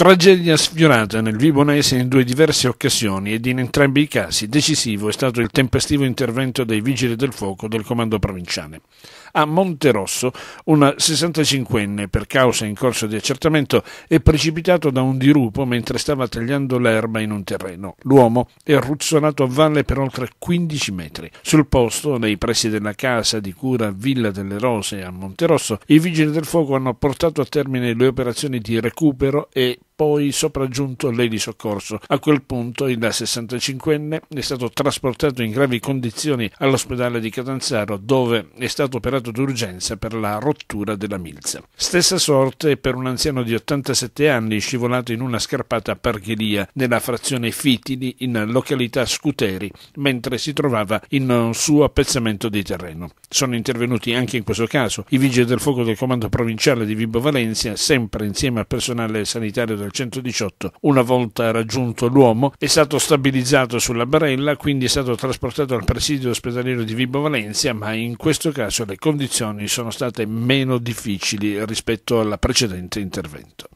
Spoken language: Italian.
Tragedia sfiorata nel Vibonese in due diverse occasioni ed in entrambi i casi decisivo è stato il tempestivo intervento dei vigili del fuoco del comando provinciale. A Monterosso, una 65enne per causa in corso di accertamento è precipitato da un dirupo mentre stava tagliando l'erba in un terreno. L'uomo è ruzzolato a valle per oltre 15 metri. Sul posto, nei pressi della casa di cura Villa delle Rose a Monterosso, i vigili del fuoco hanno portato a termine le operazioni di recupero e poi sopraggiunto di Soccorso. A quel punto il 65enne è stato trasportato in gravi condizioni all'ospedale di Catanzaro dove è stato operato d'urgenza per la rottura della milza. Stessa sorte per un anziano di 87 anni scivolato in una scarpata parcheria nella frazione Fitili in località Scuteri mentre si trovava in un suo appezzamento di terreno. Sono intervenuti anche in questo caso i vigili del fuoco del comando provinciale di Vibo Valencia sempre insieme al personale sanitario del 118. Una volta raggiunto l'uomo è stato stabilizzato sulla barella, quindi è stato trasportato al presidio ospedaliero di Vibo Valencia, ma in questo caso le condizioni sono state meno difficili rispetto al precedente intervento.